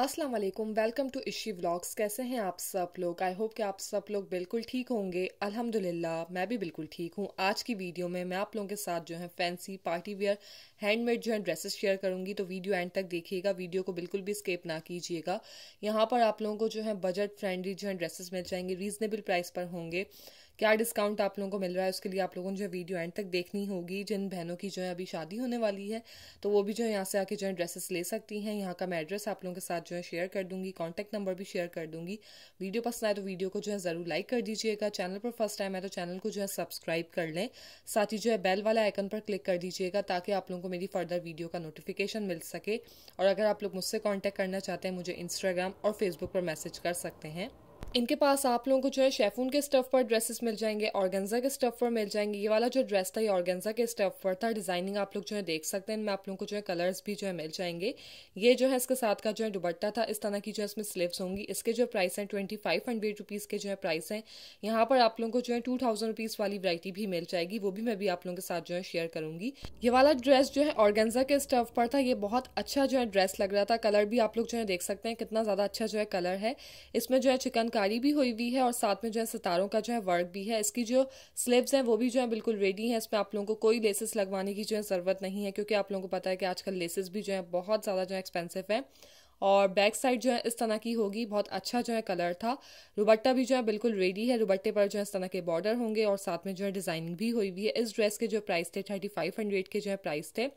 अस्सलाम वालेकुम welcome to इशी vlogs कैसे हैं आप सब लोग आई होप कि आप सब लोग बिल्कुल ठीक होंगे अल्हम्दुलिल्लाह मैं भी बिल्कुल ठीक हूँ आज की वीडियो में मैं आप लोगों के साथ जो है फैंसी पार्टी वेयर हैंडमेड जो है ड्रेसेस शेयर करूँगी तो वीडियो एंड तक देखिएगा वीडियो को बिल्कुल भी स्केप ना कीजिएगा यहाँ पर आप लोगों को जो है बजट फ्रेंडली जो है ड्रेसेस मिल जाएंगे रीजनेबल प्राइस पर होंगे क्या डिस्काउंट आप लोगों को मिल रहा है उसके लिए आप लोगों ने जो वीडियो एंड तक देखनी होगी जिन बहनों की जो है अभी शादी होने वाली है तो वो भी जो है यहाँ से आके जो है ड्रेसेस ले सकती हैं यहाँ का मैं एड्रेस आप लोगों के साथ जो है शेयर कर दूंगी कॉन्टैक्ट नंबर भी शेयर कर दूंगी वीडियो पसंद आए तो वीडियो को जो है ज़रूर लाइक कर दीजिएगा चैनल पर फर्स्ट टाइम है तो चैनल को जो है सब्सक्राइब कर लें साथ ही जो है बेल वाला आइकन पर क्लिक कर दीजिएगा ताकि आप लोगों को मेरी फर्दर वीडियो का नोटिफिकेशन मिल सके और अगर आप लोग मुझसे कॉन्टैक्ट करना चाहते हैं मुझे इंस्टाग्राम और फेसबुक पर मैसेज कर सकते हैं इनके पास आप लोगों को जो है शेफून के स्टफ पर ड्रेसेस मिल जाएंगे ऑर्गेंजा के स्टफ पर मिल जाएंगे ये वाला जो ड्रेस था ये ऑर्गेंजा के स्टफ पर था डिजाइनिंग आप लोग जो है देख सकते हैं इनमें आप लोगों को जो है कलर्स भी जो है मिल जाएंगे ये जो है इसके साथ का जो है दुबट्टा था इस तरह की जो है इसमें स्लीव्स होंगी इसके जो प्राइस है ट्वेंटी फाइव हंड्रेड रुपीज़ के जो है प्राइस है यहाँ पर आप लोगों को जो है टू थाउजेंड रुपीज़ वाली वरायटी भी मिल जाएगी वो भी मैं भी आप लोगों के साथ जो है शेयर करूंगी ये वाला ड्रेस जो है ऑर्गेंजा के स्टफ पर था ये बहुत अच्छा जो है ड्रेस लग रहा था कलर भी आप लोग जो है देख सकते हैं कितना ज़्यादा अच्छा जो है कलर है इसमें जो है चिकन का तैयारी भी हुई हुई है और साथ में जो है सितारों का जो है वर्क भी है इसकी जो स्लिप्स हैं वो भी जो है बिल्कुल रेडी हैं इसमें आप लोगों को कोई लेसेस लगवाने की जो है ज़रूरत नहीं है क्योंकि आप लोगों को पता है कि आजकल लेसेस भी जो है बहुत ज़्यादा जो है एक्सपेंसिव है और बैक साइड जो है इस तरह की होगी बहुत अच्छा जो है कलर था रुबट्टा भी जो है बिल्कुल रेडी है रुबट्टे पर जो है इस तरह के बॉर्डर होंगे और साथ में जो है डिज़ाइनिंग भी हुई हुई है इस ड्रेस के जो प्राइस थे थर्टी फाइव हंड्रेड के जो है प्राइस थे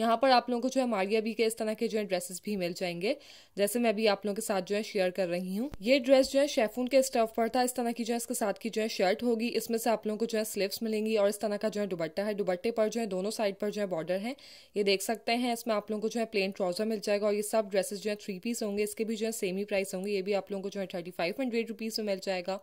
यहाँ पर आप लोगों को जो है मारिया भी के इस तरह के जो है ड्रेसेस भी मिल जाएंगे जैसे मैं भी आप लोगों के साथ जो है शेयर कर रही हूँ ये ड्रेस जो है शेफून के स्टफ पर था इस तरह की जो है इसके साथ की जो है शर्ट होगी इसमें से आप लोगों को जो है स्लीव्स मिलेंगी और इस तरह का जो है दुबट्टा है दुबट्टे पर जो है दोनों साइड पर जो है बॉर्डर है ये देख सकते हैं इसमें आप लोगों को जो है प्लेन ट्राउजर मिल जाएगा और ये सब ड्रेसेस जो है थ्री पीस होंगे इसके भी जो है सेम ही प्राइस होंगे ये भी आप लोगों को जो है थर्टी फाइव हंड्रेड रुपीज़ में मिल जाएगा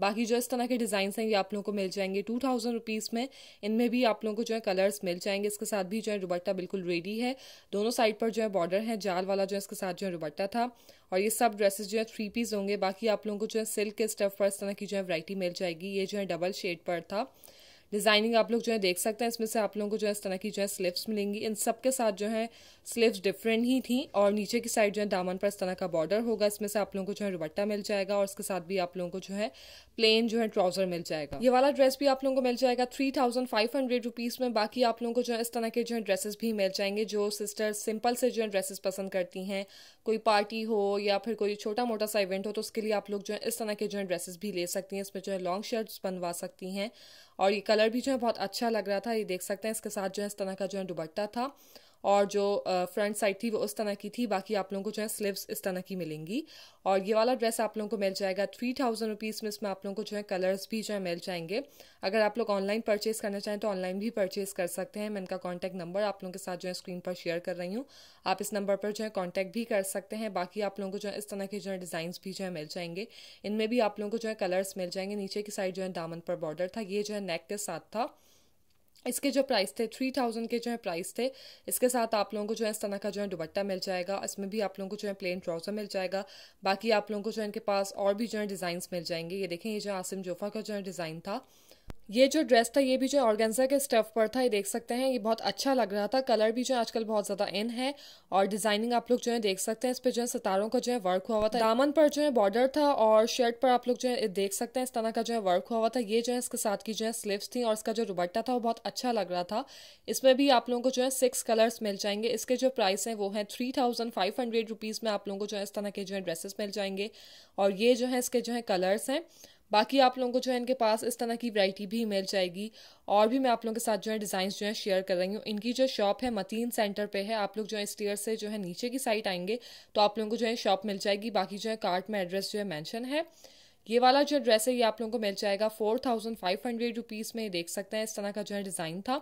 बाकी जो इस तरह के डिज़ाइन हैं ये आप लोगों को मिल जाएंगे टू थाउजेंड रुपीज़ में इनमें भी आप लोगों को जो है कलर्स मिल जाएंगे इसके साथ भी जो है दुबट्टा बिल्कुल रेडी है दोनों साइड पर जो है बॉर्डर है जाल वाला जो है इसके साथ जो है दुबट्टा था और ये सब ड्रेसेस जो है थ्री पीस होंगे बाकी आप लोगों को जो है सिल्क के स्टफ पर इस तरह की जो है वराइटी मिल जाएगी ये जो है डबल शेड पर था डिजाइनिंग आप लोग जो है देख सकते हैं इसमें से आप लोगों को जो है इस तरह की जो है स्लीव्स मिलेंगी इन सब के साथ जो है स्लीव्स डिफरेंट ही थी और नीचे की साइड जो है दामन पर इस तरह का बॉर्डर होगा इसमें से आप लोगों को जो है रुबट्टा मिल जाएगा और इसके साथ भी आप लोगों को जो है प्लेन जो है ट्राउजर मिल जाएगा ये वाला ड्रेस भी आप लोगों को मिल जाएगा three thousand five hundred rupees में बाकी आप लोगों को जो है इस तरह के जो है ड्रेसेस भी मिल जाएंगे जो सिस्टर्स सिंपल से जो है ड्रेसेस पसंद करती हैं कोई पार्टी हो या फिर कोई छोटा मोटा सा इवेंट हो तो उसके लिए आप लोग जो है इस तरह के जो है ड्रेसेस भी ले सकती हैं इसमें जो है लॉन्ग शर्ट्स बनवा सकती हैं और ये कलर भी जो है बहुत अच्छा लग रहा था ये देख सकते हैं इसके साथ जो है इस तरह का जो है दुबट्टा था और जो फ्रंट साइड थी वो उस तरह की थी बाकी आप लोगों को जो है स्लीव्स इस तरह की मिलेंगी और ये वाला ड्रेस आप लोगों को मिल जाएगा थ्री थाउजेंड रुपीज़ में इसमें आप लोगों को जो है कलर्स भी जो है मिल जाएंगे अगर आप लोग ऑनलाइन परचेज़ करना चाहें तो ऑनलाइन भी परचेज़ कर सकते हैं मैं इनका कॉन्टैक्ट नंबर आप लोगों के साथ जो है स्क्रीन पर शेयर कर रही हूँ आप इस नंबर पर जो है कॉन्टैक्ट भी कर सकते हैं बाकी आप लोगों को जो है इस तरह के जो है डिज़ाइन भी जो है मिल जाएंगे इनमें भी आप लोगों को जो है कलर्स मिल जाएंगे नीचे की साइड जो है दामन पर बॉर्डर था ये जो है नेक के साथ था इसके जो प्राइस थे थ्री थाउजेंड के जो है प्राइस थे इसके साथ आप लोगों को जो है इस तरह का जो है दुबट्टा मिल जाएगा इसमें भी आप लोगों को जो है प्लेन ट्राउज़र मिल जाएगा बाकी आप लोगों को जो है इनके पास और भी जो है डिजाइन मिल जाएंगे ये देखें ये जो आसिम जोफ़ा का जो है डिज़ाइन था ये जो ड्रेस था ये भी जो ऑर्गेंजा के स्टफ पर था ये देख सकते हैं ये बहुत अच्छा लग रहा था कलर भी जो है आजकल बहुत ज़्यादा इन है और डिज़ाइनिंग आप लोग जो है देख सकते हैं इस पे जो है सितारों का जो है वर्क हुआ हुआ था दामन पर जो है बॉर्डर था और शर्ट पर आप लोग जो है देख सकते हैं इस तरह का जो है वर्क हुआ हुआ था ये जो है इसके साथ की जो है स्लीव्स थी और इसका जो रुबट्टा था वो बहुत अच्छा लग रहा था इसमें भी आप लोगों को जो है सिक्स कलर्स मिल जाएंगे इसके जो प्राइस है वो है three thousand five hundred rupees में आप लोगों को जो है इस तरह के जो है ड्रेसेस मिल जाएंगे और ये जो है इसके जो है कलर्स हैं बाकी आप लोगों को जो है इनके पास इस तरह की वैरायटी भी मिल जाएगी और भी मैं आप लोगों के साथ जो है डिज़ाइन जो है शेयर कर रही हूँ इनकी जो शॉप है मतीन सेंटर पे है आप लोग जो है स्टेयर से जो है नीचे की साइड आएंगे तो आप लोगों को जो है शॉप मिल जाएगी बाकी जो है कार्ट में एड्रेस जो है मैंशन है ये वाला जो ड्रेस है ये आप लोगों को मिल जाएगा four thousand five hundred rupees में देख सकते हैं इस तरह का जो है डिज़ाइन था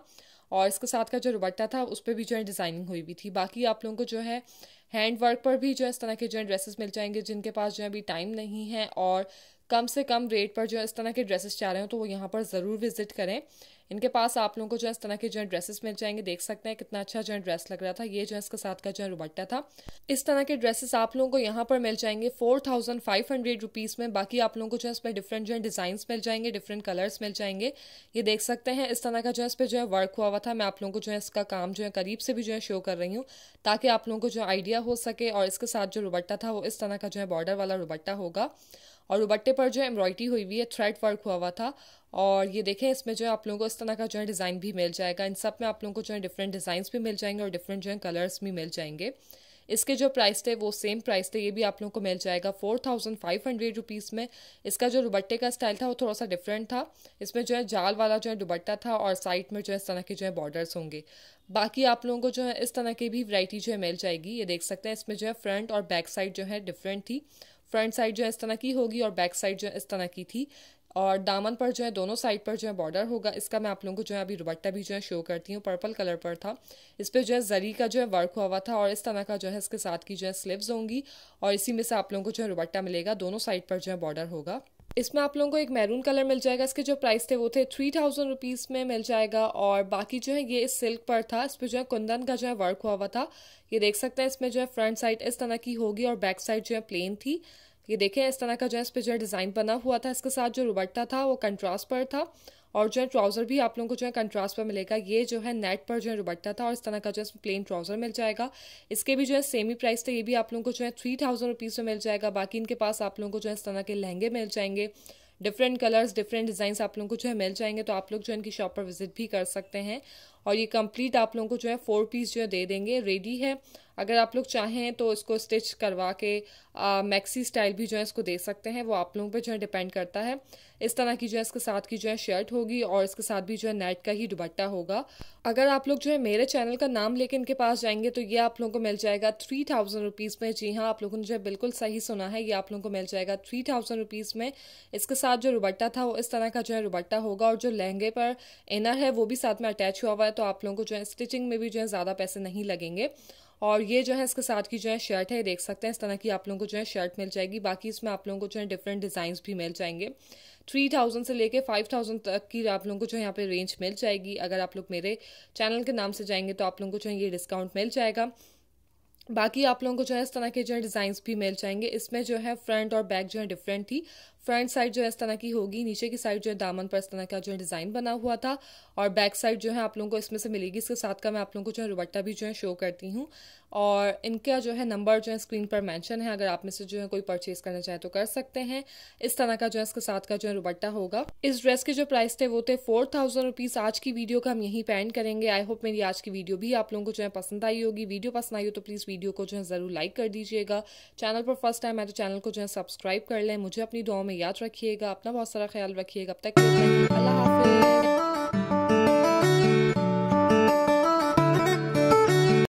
और इसके साथ का जो रुबट्टा था उस पर भी जो है डिज़ाइनिंग हुई हुई थी बाकी आप लोगों को जो है हैंड वर्क पर भी जो है इस तरह के जो है ड्रेसेस मिल जाएंगे जिनके पास जो है अभी टाइम नहीं है और कम से कम रेट पर जो है इस तरह के ड्रेसेस चाह रहे हो तो वो यहाँ पर ज़रूर विजिट करें इनके पास आप लोगों को जो है इस तरह के जो है ड्रेसेस मिल जाएंगे देख सकते हैं कितना अच्छा जो है ड्रेस लग रहा था ये जो है इसके साथ का जो है रुबट्टा था इस तरह के ड्रेसेस आप लोगों को यहाँ पर मिल जाएंगे four thousand five hundred rupees में बाकी आप लोगों को जो है इस पर डिफरेंट जो है डिज़ाइंस मिल जाएंगे डिफरेंट कलर्स मिल जाएंगे ये देख सकते हैं इस तरह का जो है इस पर जो है वर्क हुआ हुआ था मैं आप लोगों को जो है इसका काम जो है करीब से भी जो है शो कर रही हूँ ताकि आप लोगों को जो आइडिया हो सके और इसके साथ जो रुबट्टा था वो इस तरह का जो है बॉर्डर वाला रुबट्टा होगा और दुबट्टे पर जो एम्ब्रॉयडरी हुई हुई है थ्रेड वर्क हुआ हुआ था और ये देखें इसमें जो है आप लोगों को इस तरह का जो है डिज़ाइन भी मिल जाएगा इन सब में आप लोगों को जो है डिफरेंट डिज़ाइंस भी मिल जाएंगे और डिफरेंट जो है कलर्स भी मिल जाएंगे इसके जो प्राइस थे वो सेम प्राइस थे ये भी आप लोगों को मिल जाएगा four thousand five hundred rupees में इसका जो दुबट्टे का स्टाइल था वो थोड़ा सा डिफरेंट था इसमें जो है जाल वाला जो है दुबट्टा था और साइड में जो है इस तरह के जो है बॉर्डर्स होंगे बाकी आप लोगों को जो है इस तरह की भी वैरायटी जो है मिल जाएगी ये देख सकते हैं इसमें जो है फ्रंट और बैक साइड जो है डिफरेंट थी फ्रंट साइड जो है इस तरह की होगी और बैक साइड जो है इस तरह की थी और दामन पर जो है दोनों साइड पर जो है बॉर्डर होगा इसका मैं आप लोगों को जो है अभी दुबट्टा भी जो है शो करती हूँ पर्पल कलर पर था इस पर जो है जरी का जो है वर्क हुआ हुआ था और इस तरह का जो है इसके साथ की जो है स्लीव्स होंगी और इसी में से आप लोगों को जो है दुबट्टा मिलेगा दोनों साइड पर जो है बॉर्डर होगा इसमें आप लोगों को एक मैरून कलर मिल जाएगा इसके जो प्राइस थे वो थे थ्री थाउजेंड रुपीज़ में मिल जाएगा और बाकी जो है ये इस सिल्क पर था इस पर जो है कुंदन का जो है वर्क हुआ हुआ था ये देख सकते हैं इसमें जो है फ्रंट साइड इस तरह की होगी और बैक साइड जो है प्लेन थी ये देखें इस तरह का जो है इस पर जो है डिज़ाइन बना हुआ था इसके साथ जो रुबट्टा था वो कंट्रास्ट पर था और जो है ट्राउज़र भी आप लोगों को जो है कंट्रास्ट पर मिलेगा ये जो है नेट पर जो है रुबट्टा था और इस तरह का जो है प्लेन ट्राउज़र मिल जाएगा इसके भी जो है सेमी प्राइस था ये भी आप लोगों को जो है थ्री थाउजेंड रुपीज़ में मिल जाएगा बाकी इनके पास आप लोगों को जो है इस तरह के लहंगे मिल जाएंगे डिफरेंट कलर्स डिफरेंट डिज़ाइंस आप लोगों को जो है मिल जाएंगे तो आप लोग जो है इनकी शॉप पर विजिट भी कर सकते हैं और ये कंप्लीट आप लोगों को जो है फोर पीस जो है दे देंगे रेडी है अगर आप लोग चाहें तो इसको स्टिच करवा के मैक्सी स्टाइल भी जो है इसको दे सकते हैं वो आप लोगों पे जो है डिपेंड करता है इस तरह की जो है इसके साथ की जो है शर्ट होगी और इसके साथ भी जो है नेट का ही दुबट्टा होगा अगर आप लोग जो है मेरे चैनल का नाम लेके इनके पास जाएंगे तो ये आप लोगों को मिल जाएगा थ्री थाउजेंड रुपीज़ में जी हाँ आप लोगों ने जो है बिल्कुल सही सुना है ये आप लोगों को मिल जाएगा थ्री थाउजेंड रुपीज़ में इसके साथ जो रुबट्टा था वो इस तरह का जो है रुबट्टा होगा और जो लहंगे पर इनर है वो भी साथ में अटैच हुआ हुआ है तो आप लोगों को जो है स्टिचिंग में भी जो है ज़्यादा पैसे नहीं लगेंगे और ये जो है इसके साथ की जो है शर्ट है देख सकते हैं इस तरह की आप लोगों को जो है शर्ट मिल जाएगी बाकी इसमें आप लोगों को जो है डिफरेंट डिजाइन भी मिल जाएंगे थ्री थाउजेंड से लेके फाइव थाउजेंड तक की आप लोगों को जो है यहाँ पे रेंज मिल जाएगी अगर आप लोग मेरे चैनल के नाम से जाएंगे तो आप लोगों को जो है ये डिस्काउंट मिल जाएगा बाकी आप लोगों को जो है इस तरह के जो है डिज़ाइंस भी मिल जाएंगे इसमें जो है फ्रंट और बैक जो है डिफरेंट थी फ्रंट साइड जो है इस तरह की होगी नीचे की साइड जो है दामन पर इस तरह का जो है डिज़ाइन बना हुआ था और बैक साइड जो है आप लोगों को इसमें से मिलेगी इसके साथ का मैं आप लोगों को जो है रुबट्टा भी जो है शो करती हूँ और इनका जो है नंबर जो है स्क्रीन पर मेंशन है अगर आप में से जो है कोई परचेज करना चाहे तो कर सकते हैं इस तरह का जो है इसके साथ का जो है रुबट्टा होगा इस ड्रेस के जो प्राइस थे वो थे फोर थाउजेंड रुपीज़ आज की वीडियो का हम यहीं पैन करेंगे आई होप मेरी आज की वीडियो भी आप लोगों को जो है पसंद आई होगी वीडियो पसंद आई हो तो प्लीज़ वीडियो को जो है ज़रूर लाइक कर दीजिएगा चैनल पर फर्स्ट टाइम है तो चैनल को जो है सब्सक्राइब कर लें मुझे अपनी दुआ में याद रखिएगा अपना बहुत सारा ख्याल रखिएगा अब तक अल्लाह हाफिज